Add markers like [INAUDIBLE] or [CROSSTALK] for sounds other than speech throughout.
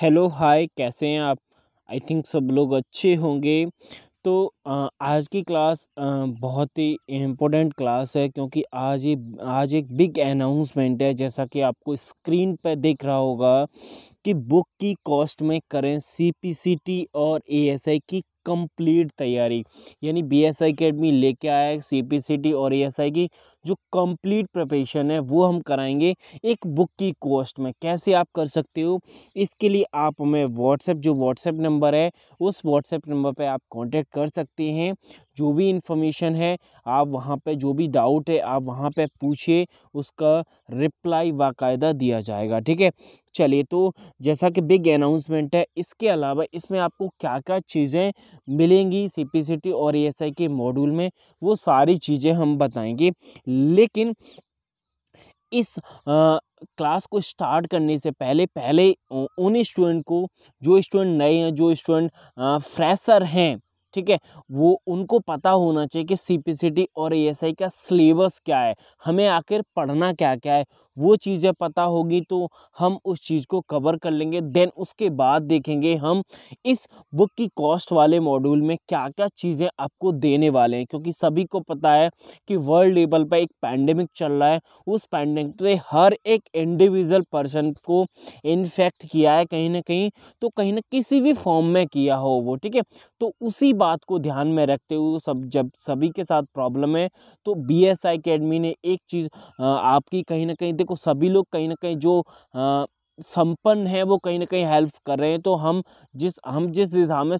hello hi कैसे हैं आप आई थिंक सब लोग अच्छे होंगे तो आज की क्लास बहुत ही इम्पोर्टेंट क्लास है क्योंकि आज ही आज एक बिग अनाउंसमेंट है जैसा कि आपको स्क्रीन पर देख रहा होगा कि बुक की कॉस्ट में करें सी और ए की कंप्लीट तैयारी यानी बी एस आई अकेडमी लेके आया है सी पी सी टी और ए एस आई की जो कंप्लीट प्रिपरेशन है वो हम कराएंगे एक बुक की कॉस्ट में कैसे आप कर सकते हो इसके लिए आप हमें व्हाट्सएप जो व्हाट्सएप नंबर है उस व्हाट्सएप नंबर पे आप कांटेक्ट कर सकते हैं जो भी इन्फॉर्मेशन है आप वहाँ पे जो भी डाउट है आप वहाँ पे पूछिए उसका रिप्लाई बाकायदा दिया जाएगा ठीक है चलिए तो जैसा कि बिग अनाउंसमेंट है इसके अलावा इसमें आपको क्या क्या चीज़ें मिलेंगी सी और ए के मॉड्यूल में वो सारी चीज़ें हम बताएंगे लेकिन इस आ, क्लास को स्टार्ट करने से पहले पहले उन स्टूडेंट को जो स्टूडेंट नए हैं जो स्टूडेंट फ्रेशर हैं ठीक है वो उनको पता होना चाहिए कि सी पी सी टी और ए का सिलेबस क्या है हमें आखिर पढ़ना क्या क्या है वो चीज़ें पता होगी तो हम उस चीज़ को कवर कर लेंगे देन उसके बाद देखेंगे हम इस बुक की कॉस्ट वाले मॉड्यूल में क्या क्या चीज़ें आपको देने वाले हैं क्योंकि सभी को पता है कि वर्ल्ड लेवल पर एक पैंडमिक चल रहा है उस पैंडमिक से हर एक इंडिविजुअल पर्सन को इन्फेक्ट किया है कहीं ना कहीं तो कहीं ना किसी भी फॉर्म में किया हो वो ठीक है तो उसी बात को ध्यान में रखते हुए सब जब सभी के साथ प्रॉब्लम है तो बी एस अकेडमी ने एक चीज़ आपकी कहीं ना कहीं देखो सभी लोग कहीं ना कहीं जो संपन्न है वो कहीं ना कहीं हेल्प कर रहे हैं तो हम जिस हम जिस दिशा में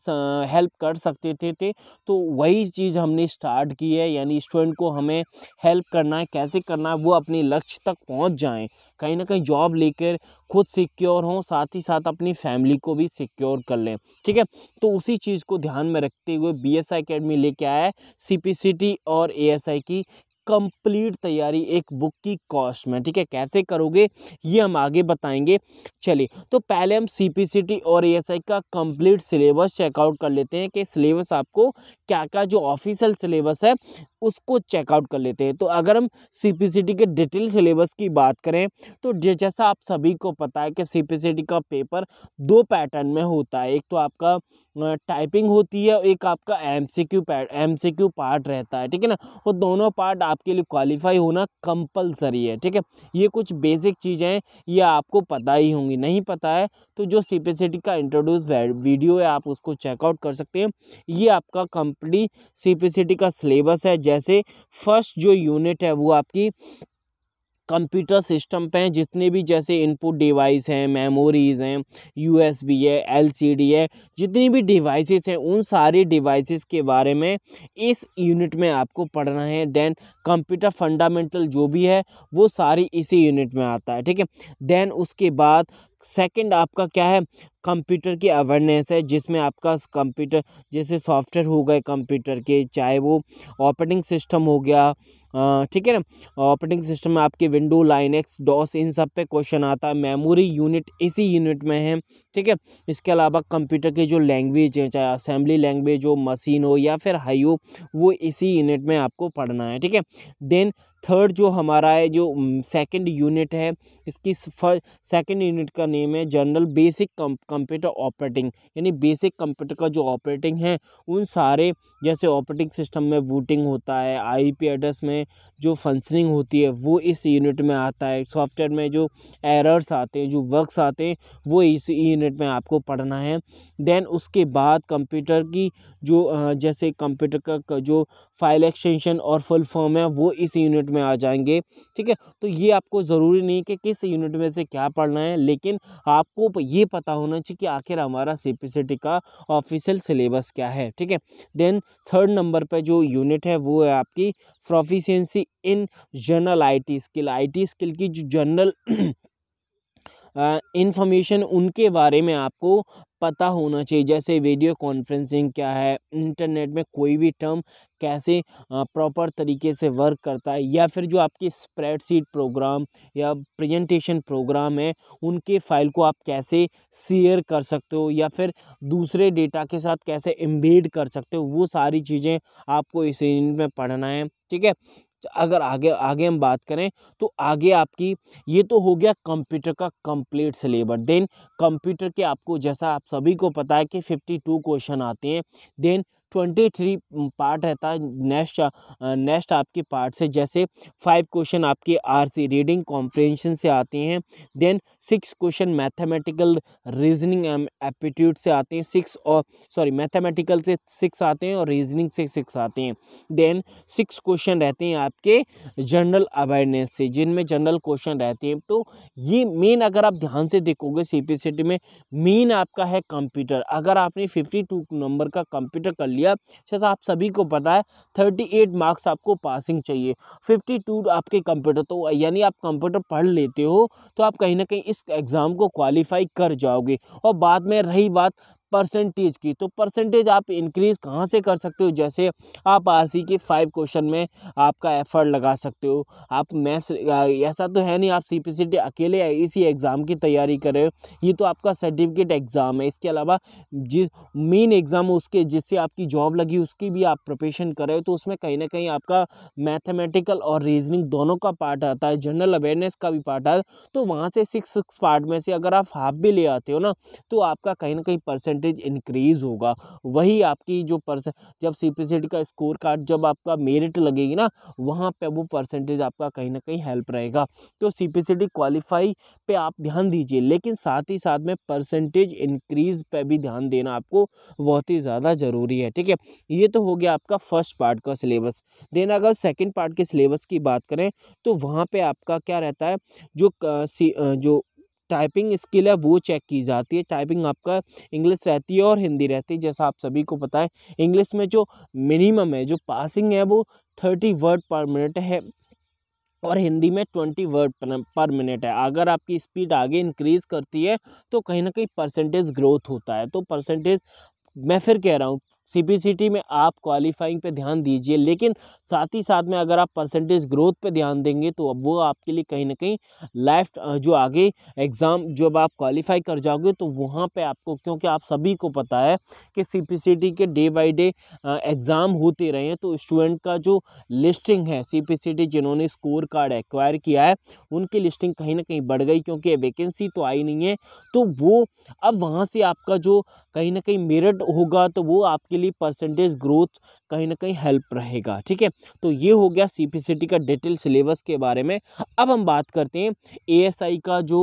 हेल्प कर सकते थे, थे तो वही चीज़ हमने स्टार्ट की है यानी स्टूडेंट को हमें हेल्प करना है कैसे करना है वो अपने लक्ष्य तक पहुंच जाएं कहीं ना कहीं जॉब लेकर खुद सिक्योर हों साथ ही साथ अपनी फैमिली को भी सिक्योर कर लें ठीक है तो उसी चीज़ को ध्यान में रखते हुए बी एस आई अकेडमी लेके आया है सी पी सी टी और ए एस आई की कंप्लीट तैयारी एक बुक की कॉस्ट में ठीक है कैसे करोगे ये हम आगे बताएंगे चलिए तो पहले हम सी पी सी टी और ए एस आई का कंप्लीट सिलेबस चेकआउट कर लेते हैं कि सिलेबस आपको क्या क्या जो ऑफिशियल सिलेबस है उसको चेकआउट कर लेते हैं तो अगर हम सी पी सी टी के डिटेल सिलेबस की बात करें तो जैसा आप सभी को पता है कि सी पी सी टी का पेपर दो पैटर्न में होता है एक तो आपका टाइपिंग होती है एक आपका M C Q M C Q part रहता है ठीक है ना वो दोनों पार्ट आपके लिए क्वालिफाई होना कंपलसरी है ठीक है ये कुछ बेसिक चीज़ें हैं ये आपको पता ही होंगी नहीं पता है तो जो सी का इंट्रोड्यूस वीडियो है आप उसको चेकआउट कर सकते हैं ये आपका कंपनी सी का सिलेबस है जैसे फर्स्ट जो यूनिट है वो आपकी कंप्यूटर सिस्टम पे हैं जितने भी जैसे इनपुट डिवाइस हैं मेमोरीज हैं यूएसबी है एलसीडी है जितनी भी डिवाइसेस हैं उन सारे डिवाइसेस के बारे में इस यूनिट में आपको पढ़ना है देन कंप्यूटर फंडामेंटल जो भी है वो सारी इसी यूनिट में आता है ठीक है देन उसके बाद सेकंड आपका क्या है कंप्यूटर की अवेयरनेस है जिसमें आपका कंप्यूटर जैसे सॉफ्टवेयर हो गए कंप्यूटर के चाहे वो ऑपरेटिंग सिस्टम हो गया ठीक है ना ऑपरेटिंग सिस्टम में आपके विंडो लाइनेक्स डॉस इन सब पे क्वेश्चन आता है मेमोरी यूनिट इसी यूनिट में है ठीक है इसके अलावा कंप्यूटर की जो लैंग्वेज है चाहे असेंबली लैंग्वेज हो मशीन हो या फिर हाई हो वो इसी यूनिट में आपको पढ़ना है ठीक है then थर्ड जो हमारा है जो सेकंड यूनिट है इसकी सेकंड यूनिट का नेम है जनरल बेसिक कंप्यूटर ऑपरेटिंग यानी बेसिक कंप्यूटर का जो ऑपरेटिंग है उन सारे जैसे ऑपरेटिंग सिस्टम में वूटिंग होता है आईपी एड्रेस में जो फंक्शनिंग होती है वो इस यूनिट में आता है सॉफ्टवेयर में जो एरर्स आते हैं जो वर्क्स आते हैं वो इस यूनिट में आपको पढ़ना है देन उसके बाद कंप्यूटर की जो जैसे कंप्यूटर का जो फाइल एक्सटेंशन और फुल फॉर्म है वो इस यूनिट में आ जाएंगे ठीक है तो ये आपको ज़रूरी नहीं कि किस यूनिट में से क्या पढ़ना है लेकिन आपको ये पता होना चाहिए कि आखिर हमारा सी का ऑफिशियल सिलेबस क्या है ठीक है देन थर्ड नंबर पर जो यूनिट है वो है आपकी proficiency in general I skill I skill की जो जनरल [CLEARS THROAT] इन्फॉर्मेशन उनके बारे में आपको पता होना चाहिए जैसे वीडियो कॉन्फ्रेंसिंग क्या है इंटरनेट में कोई भी टर्म कैसे प्रॉपर तरीके से वर्क करता है या फिर जो आपके स्प्रेडशीट प्रोग्राम या प्रेजेंटेशन प्रोग्राम है उनके फाइल को आप कैसे शेयर कर सकते हो या फिर दूसरे डेटा के साथ कैसे एम्बेड कर सकते हो वो सारी चीज़ें आपको इस यूनिट में पढ़ना है ठीक है तो अगर आगे आगे हम बात करें तो आगे आपकी ये तो हो गया कंप्यूटर का कंप्लीट सिलेबस देन कंप्यूटर के आपको जैसा आप सभी को पता है कि 52 क्वेश्चन आते हैं देन ट्वेंटी थ्री पार्ट रहता है नेक्स्ट नेक्स्ट आपके पार्ट से जैसे फाइव क्वेश्चन आपके आरसी रीडिंग कॉम्प्रेंशन से आते हैं then six question mathematical reasoning aptitude से आते हैं सिक्स और सॉरी मैथमेटिकल से सिक्स आते हैं और रीजनिंग से सिक्स आते हैं देन सिक्स क्वेश्चन रहते हैं आपके जनरल अवेयरनेस से जिनमें जनरल क्वेश्चन रहते हैं तो ये मेन अगर आप ध्यान से देखोगे सी में मेन आपका है कंप्यूटर अगर आपने फिफ्टी टू नंबर का कंप्यूटर कर लिया लिया जैसा आप सभी को पता है थर्टी एट मार्क्स आपको पासिंग चाहिए फिफ्टी टू आपके कंप्यूटर तो यानी आप कंप्यूटर पढ़ लेते हो तो आप कहीं ना कहीं इस एग्ज़ाम को क्वालिफाई कर जाओगे और बाद में रही बात परसेंटेज की तो परसेंटेज आप इंक्रीज़ कहाँ से कर सकते हो जैसे आप आर के फाइव क्वेश्चन में आपका एफर्ट लगा सकते हो आप मैथ्स ऐसा तो है नहीं आप सी पी अकेले इसी एग्ज़ाम की तैयारी कर रहे हो ये तो आपका सर्टिफिकेट एग्ज़ाम है इसके अलावा जिस मेन एग्ज़ाम उसके जिससे आपकी जॉब लगी उसकी भी आप प्रिपरेशन कर रहे हो तो उसमें कहीं ना कहीं आपका मैथमेटिकल और रीजनिंग दोनों का पार्ट आता है जनरल अवेयरनेस का भी पार्ट आता है तो वहाँ से सिक्स सिक्स पार्ट में से अगर आप हाफ भी ले आते हो ना तो आपका कहीं ना कहीं परसेंट परसेंटेज इंक्रीज़ होगा वही आपकी जो जब सी का स्कोर कार्ड जब आपका मेरिट लगेगी ना वहाँ पे वो परसेंटेज आपका कहीं ना कहीं हेल्प रहेगा तो सी पी क्वालिफाई पर आप ध्यान दीजिए लेकिन साथ ही साथ में परसेंटेज इंक्रीज़ पे भी ध्यान देना आपको बहुत ही ज़्यादा ज़रूरी है ठीक है ये तो हो गया आपका फर्स्ट पार्ट का सिलेबस देन अगर सेकेंड पार्ट के सिलेबस की बात करें तो वहाँ पर आपका क्या रहता है जो आ, सी, आ, जो टाइपिंग स्किल है वो चेक की जाती है टाइपिंग आपका इंग्लिश रहती है और हिंदी रहती है जैसा आप सभी को पता है इंग्लिश में जो मिनिमम है जो पासिंग है वो थर्टी वर्ड पर मिनट है और हिंदी में ट्वेंटी वर्ड पर मिनट है अगर आपकी स्पीड आगे इंक्रीज़ करती है तो कहीं ना कहीं परसेंटेज ग्रोथ होता है तो परसेंटेज मैं फिर कह रहा हूँ सी में आप क्वालिफाइंग पे ध्यान दीजिए लेकिन साथ ही साथ में अगर आप परसेंटेज ग्रोथ पे ध्यान देंगे तो अब वो आपके लिए कहीं ना कहीं लाइफ जो आगे एग्ज़ाम जब आप क्वालिफाई कर जाओगे तो वहाँ पे आपको क्योंकि आप सभी को पता है कि सी के डे बाई डे एग्ज़ाम होते रहे हैं तो स्टूडेंट का जो लिस्टिंग है सी जिन्होंने स्कोर कार्ड एक्वायर किया है उनकी लिस्टिंग कहीं ना कहीं बढ़ गई क्योंकि वैकेंसी तो आई नहीं है तो वो अब वहाँ से आपका जो कहीं ना कहीं मेरिट होगा तो वो आपके लिए परसेंटेज ग्रोथ कहीं ना कहीं हेल्प रहेगा ठीक है तो ये हो गया सी का डिटेल सिलेबस के बारे में अब हम बात करते हैं ए का जो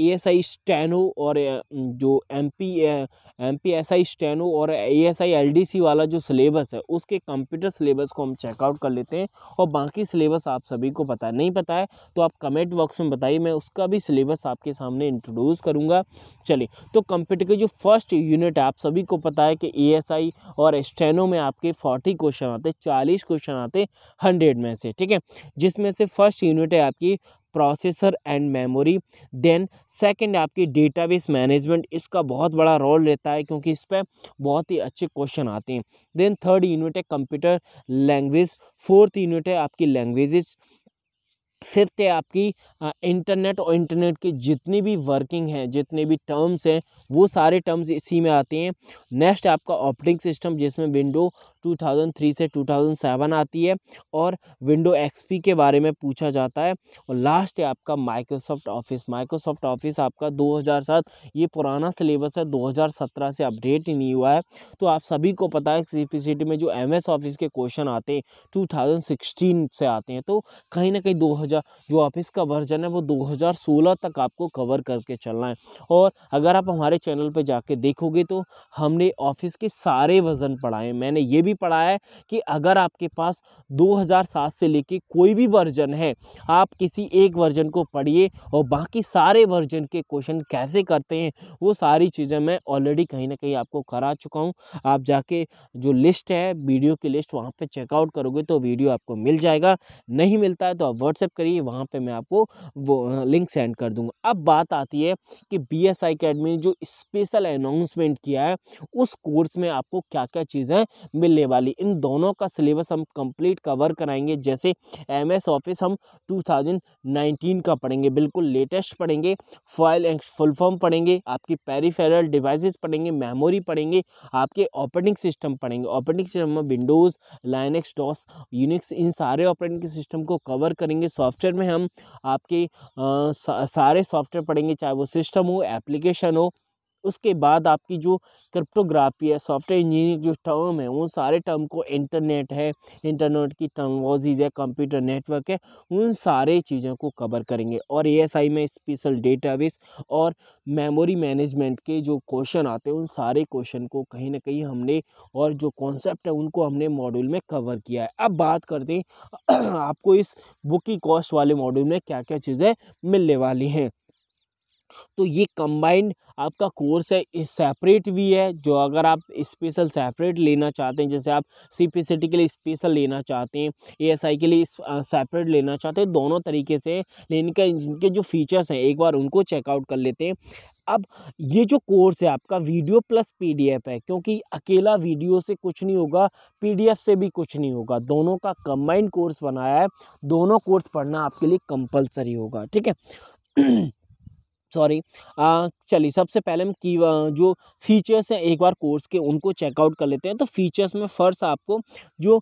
एएसआई स्टैनो और जो एमपी एमपी एसआई स्टैनो और एएसआई एलडीसी वाला जो सिलेबस है उसके कंप्यूटर सिलेबस को हम चेकआउट कर लेते हैं और बाकी सिलेबस आप सभी को पता है नहीं पता है तो आप कमेंट बॉक्स में बताइए मैं उसका भी सिलेबस आपके सामने इंट्रोड्यूस करूँगा चलिए तो कंप्यूटर के जो फर्स्ट यूनिट है आप सभी को पता है कि ए और स्टैनो में आपके फोर्टी क्वेश्चन आते चालीस क्वेश्चन आते हंड्रेड में से ठीक है जिसमें से फर्स्ट यूनिट है आपकी processor and memory then second आपकी डेटाबेस मैनेजमेंट इसका बहुत बड़ा रोल रहता है क्योंकि इस पर बहुत ही अच्छे क्वेश्चन आते हैं देन थर्ड यूनिट है कंप्यूटर लैंग्वेज फोर्थ यूनिट है आपकी लैंग्वेजेस फिर से आपकी इंटरनेट और इंटरनेट की जितनी भी वर्किंग है जितने भी टर्म्स हैं वो सारे टर्म्स इसी में आते हैं नेक्स्ट आपका ऑपरेटिंग सिस्टम जिसमें विंडो 2003 से 2007 आती है और विंडो एक्सपी के बारे में पूछा जाता है और लास्ट है आपका माइक्रोसॉफ्ट ऑफिस माइक्रोसॉफ्ट ऑफिस आपका 2007 ये पुराना सिलेबस है 2017 से अपडेट ही नहीं हुआ है तो आप सभी को पता है सी पी में जो एम ऑफिस के क्वेश्चन आते हैं टू से आते हैं तो कहीं ना कहीं दो हज़ार जो ऑफिस का वर्जन है वो 2016 तक आपको कवर करके चलना है और अगर आप हमारे चैनल पर जाके देखोगे तो हमने ऑफिस के सारे वज़न पढ़ाए मैंने ये भी पढ़ाया है कि अगर आपके पास 2007 से लेके कोई भी वर्जन है आप किसी एक वर्जन को पढ़िए और बाकी सारे वर्जन के क्वेश्चन कैसे करते हैं वो सारी चीज़ें मैं ऑलरेडी कहीं ना कहीं आपको करा चुका हूँ आप जाके जो लिस्ट है वीडियो की लिस्ट वहाँ पर चेकआउट करोगे तो वीडियो आपको मिल जाएगा नहीं मिलता है तो आप व्हाट्सएप करिए वहाँ पे मैं आपको वो लिंक सेंड कर दूंगा अब बात आती है कि बी एस आई अकेडमी ने जो स्पेशल अनाउंसमेंट किया है उस कोर्स में आपको क्या क्या चीज़ें मिलने वाली इन दोनों का सिलेबस हम कंप्लीट कवर कराएंगे जैसे एम ऑफिस हम टू का पढ़ेंगे बिल्कुल लेटेस्ट पढ़ेंगे फाइल एंड फुल फॉर्म पढ़ेंगे आपकी पेरीफेरल डिवाइसेस पढ़ेंगे मेमोरी पढ़ेंगे आपके ऑपरेटिंग सिस्टम पढ़ेंगे ऑपरेटिंग सिस्टम में विंडोज़ लाइनेक्स डॉस यूनिक्स इन सारे ऑपरेटिंग सिस्टम को कवर करेंगे सॉफ्ट सॉफ्टवेयर में हम आपके सारे सॉफ्टवेयर पढ़ेंगे चाहे वो सिस्टम हो एप्लीकेशन हो उसके बाद आपकी जो क्रिप्टोग्राफी है सॉफ्टवेयर इंजीनियरिंग जो टर्म है उन सारे टर्म को इंटरनेट है इंटरनेट की टर्मोलॉजीज है कंप्यूटर नेटवर्क है उन सारे चीज़ों को कवर करेंगे और ए में स्पेशल डेटाबेस और मेमोरी मैनेजमेंट के जो क्वेश्चन आते हैं उन सारे क्वेश्चन को कहीं ना कहीं हमने और जो कॉन्सेप्ट है उनको हमने मॉड्यूल में कवर किया है अब बात करते हैं [CLEARS THROAT] आपको इस बुक की कॉस्ट वाले मॉड्यूल में क्या क्या चीज़ें मिलने वाली हैं तो ये कंबाइंड आपका कोर्स है सेपरेट भी है जो अगर आप स्पेशल सेपरेट लेना चाहते हैं जैसे आप सी के लिए स्पेशल लेना चाहते हैं ए के लिए सेपरेट लेना चाहते हैं दोनों तरीके से के इनके जो फीचर्स हैं एक बार उनको चेकआउट कर लेते हैं अब ये जो कोर्स है आपका वीडियो प्लस पीडीएफ है क्योंकि अकेला वीडियो से कुछ नहीं होगा पीडीएफ से भी कुछ नहीं होगा दोनों का कंबाइंड कोर्स बनाया है दोनों कोर्स पढ़ना आपके लिए कंपलसरी होगा ठीक है [CLEARS THROAT] सॉरी चलिए सबसे पहले हम की जो फीचर्स हैं एक बार कोर्स के उनको चेकआउट कर लेते हैं तो फीचर्स में फर्स्ट आपको जो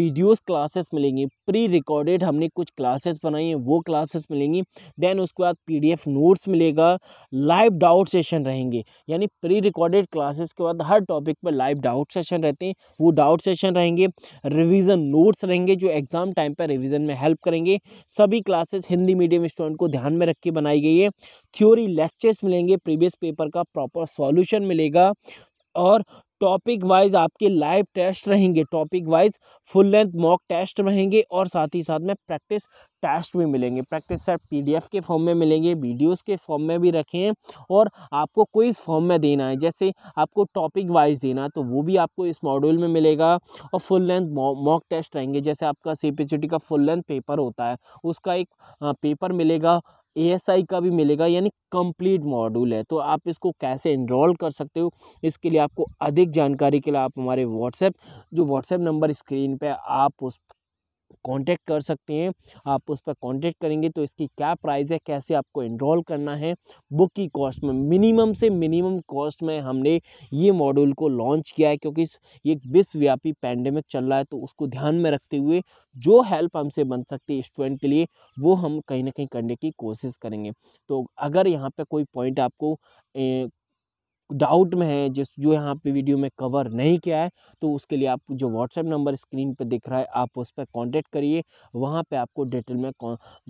वीडियोस क्लासेस मिलेंगी प्री रिकॉर्डेड हमने कुछ क्लासेस बनाई हैं वो क्लासेस मिलेंगी देन उसके बाद पीडीएफ नोट्स मिलेगा लाइव डाउट सेशन रहेंगे यानी प्री रिकॉर्डेड क्लासेस के बाद हर टॉपिक पर लाइव डाउट सेशन रहते हैं वो डाउट सेशन रहेंगे रिविज़न नोट्स रहेंगे जो एग्ज़ाम टाइम पर रिविज़न में हेल्प करेंगे सभी क्लासेस हिंदी मीडियम स्टूडेंट को ध्यान में रख के बनाई गई है थ्योरी लेक्चर्स मिलेंगे प्रीवियस पेपर का प्रॉपर सॉल्यूशन मिलेगा और टॉपिक वाइज आपके लाइव टेस्ट रहेंगे topic wise full length mock test रहेंगे और साथ ही साथ में प्रैक्टिस टेस्ट भी मिलेंगे प्रैक्टिस सर पीडीएफ के फॉर्म में मिलेंगे वीडियोस के फॉर्म में भी रखें और आपको कोई फॉर्म में देना है जैसे आपको टॉपिक वाइज देना है तो वो भी आपको इस मॉड्यूल में मिलेगा और फुल लेंथ मॉक टेस्ट रहेंगे जैसे आपका सी का फुल लेंथ पेपर होता है उसका एक पेपर मिलेगा ए का भी मिलेगा यानी कंप्लीट मॉड्यूल है तो आप इसको कैसे इनरोल कर सकते हो इसके लिए आपको अधिक जानकारी के लिए आप हमारे व्हाट्सएप जो व्हाट्सएप नंबर स्क्रीन पे आप उस कांटेक्ट कर सकते हैं आप उस पर कांटेक्ट करेंगे तो इसकी क्या प्राइस है कैसे आपको इनरोल करना है बुक की कॉस्ट में मिनिमम से मिनिमम कॉस्ट में हमने ये मॉड्यूल को लॉन्च किया है क्योंकि एक विश्वव्यापी पैंडमिक चल रहा है तो उसको ध्यान में रखते हुए जो हेल्प हमसे बन सकती है स्टूडेंट के लिए वो हम कहीं ना कहीं करने की कोशिश करेंगे तो अगर यहाँ पर कोई पॉइंट आपको डाउट में है जिस जो यहाँ पे वीडियो में कवर नहीं किया है तो उसके लिए आप जो व्हाट्सएप नंबर स्क्रीन पे दिख रहा है आप उस पर कॉन्टेक्ट करिए वहाँ पे आपको डिटेल में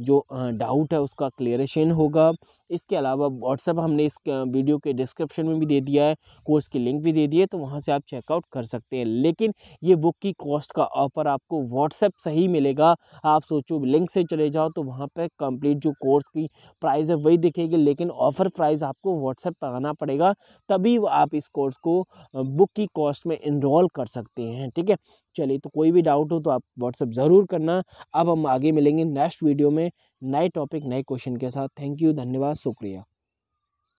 जो डाउट है उसका क्लियरेशन होगा इसके अलावा व्हाट्सएप हमने इस वीडियो के डिस्क्रिप्शन में भी दे दिया है कोर्स की लिंक भी दे दी है तो वहाँ से आप चेकआउट कर सकते हैं लेकिन ये बुक की कॉस्ट का ऑफर आपको व्हाट्सएप से ही मिलेगा आप सोचो लिंक से चले जाओ तो वहाँ पर कंप्लीट जो कोर्स की प्राइस है वही दिखेगी लेकिन ऑफ़र प्राइस आपको व्हाट्सएप पर आना पड़ेगा तभी आप इस कोर्स को बुक की कॉस्ट में इनरोल कर सकते हैं ठीक है चलिए तो कोई भी डाउट हो तो आप व्हाट्सअप ज़रूर करना अब हम आगे मिलेंगे नेक्स्ट वीडियो में नए टॉपिक नए क्वेश्चन के साथ थैंक यू धन्यवाद शुक्रिया